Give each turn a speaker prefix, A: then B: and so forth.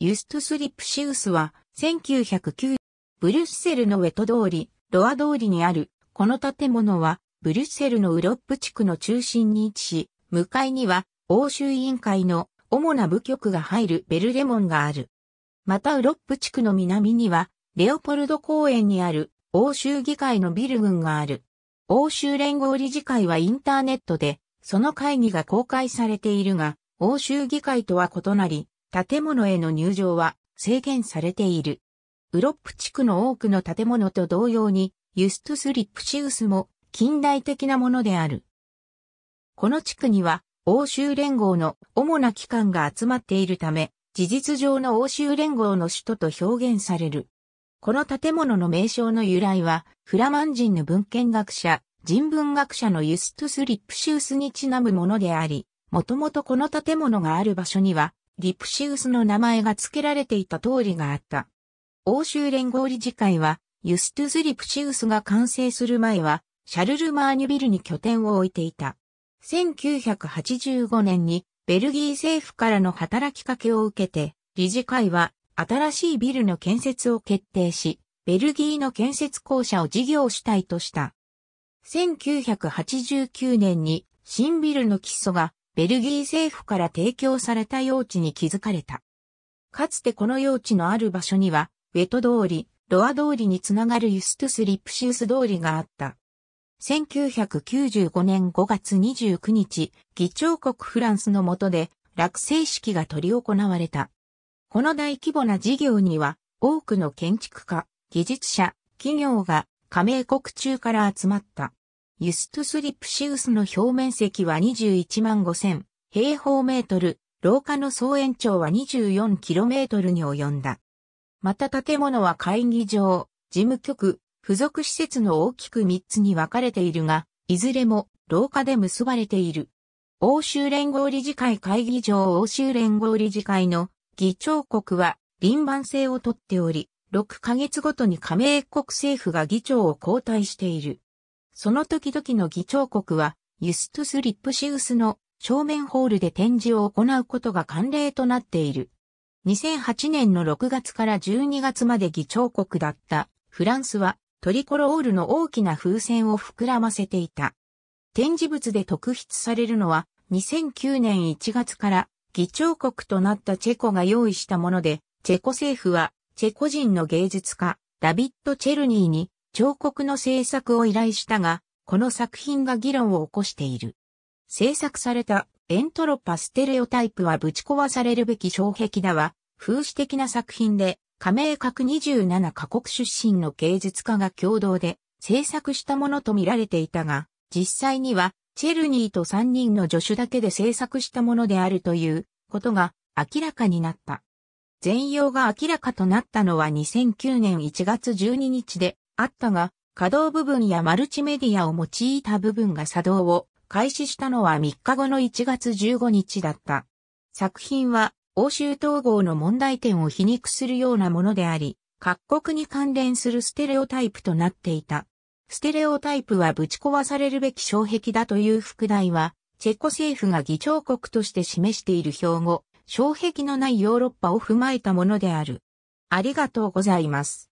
A: ユストス・リプシウスは、1 9 0ブリュッセルのウェト通り、ロア通りにある、この建物は、ブリュッセルのウロップ地区の中心に位置し、向かいには、欧州委員会の主な部局が入るベルレモンがある。またウロップ地区の南には、レオポルド公園にある欧州議会のビル群がある。欧州連合理事会はインターネットで、その会議が公開されているが、欧州議会とは異なり、建物への入場は制限されている。ウロップ地区の多くの建物と同様に、ユストゥス・リプシウスも近代的なものである。この地区には欧州連合の主な機関が集まっているため、事実上の欧州連合の首都と表現される。この建物の名称の由来は、フラマン人の文献学者、人文学者のユストゥス・リップシウスにちなむものであり、もともとこの建物がある場所には、リプシウスの名前が付けられていた通りがあった。欧州連合理事会は、ユストゥズ・リプシウスが完成する前は、シャルル・マーニュビルに拠点を置いていた。1985年に、ベルギー政府からの働きかけを受けて、理事会は、新しいビルの建設を決定し、ベルギーの建設公社を事業主体とした。1989年に新ビルの基礎がベルギー政府から提供された用地に築かれた。かつてこの用地のある場所には、ウェト通り、ロア通りにつながるユストゥス・リプシウス通りがあった。1995年5月29日、議長国フランスの下で落成式が執り行われた。この大規模な事業には多くの建築家、技術者、企業が加盟国中から集まった。ユストスリプシウスの表面積は21万5000平方メートル、廊下の総延長は 24km に及んだ。また建物は会議場、事務局、付属施設の大きく3つに分かれているが、いずれも廊下で結ばれている。欧州連合理事会会議場欧州連合理事会の議長国は臨番制をとっており、6ヶ月ごとに加盟国政府が議長を交代している。その時々の議長国は、ユストス・リップシウスの正面ホールで展示を行うことが慣例となっている。2008年の6月から12月まで議長国だったフランスはトリコロールの大きな風船を膨らませていた。展示物で特筆されるのは2009年1月から議長国となったチェコが用意したもので、チェコ政府はチェコ人の芸術家ダビッド・チェルニーに彫刻の制作を依頼したが、この作品が議論を起こしている。制作されたエントロパステレオタイプはぶち壊されるべき障壁だわ、風刺的な作品で、加盟各27カ国出身の芸術家が共同で制作したものと見られていたが、実際にはチェルニーと3人の助手だけで制作したものであるということが明らかになった。全容が明らかとなったのは2009年1月12日で、あったが、稼働部分やマルチメディアを用いた部分が作動を開始したのは3日後の1月15日だった。作品は欧州統合の問題点を皮肉するようなものであり、各国に関連するステレオタイプとなっていた。ステレオタイプはぶち壊されるべき障壁だという副題は、チェコ政府が議長国として示している標語、障壁のないヨーロッパを踏まえたものである。ありがとうございます。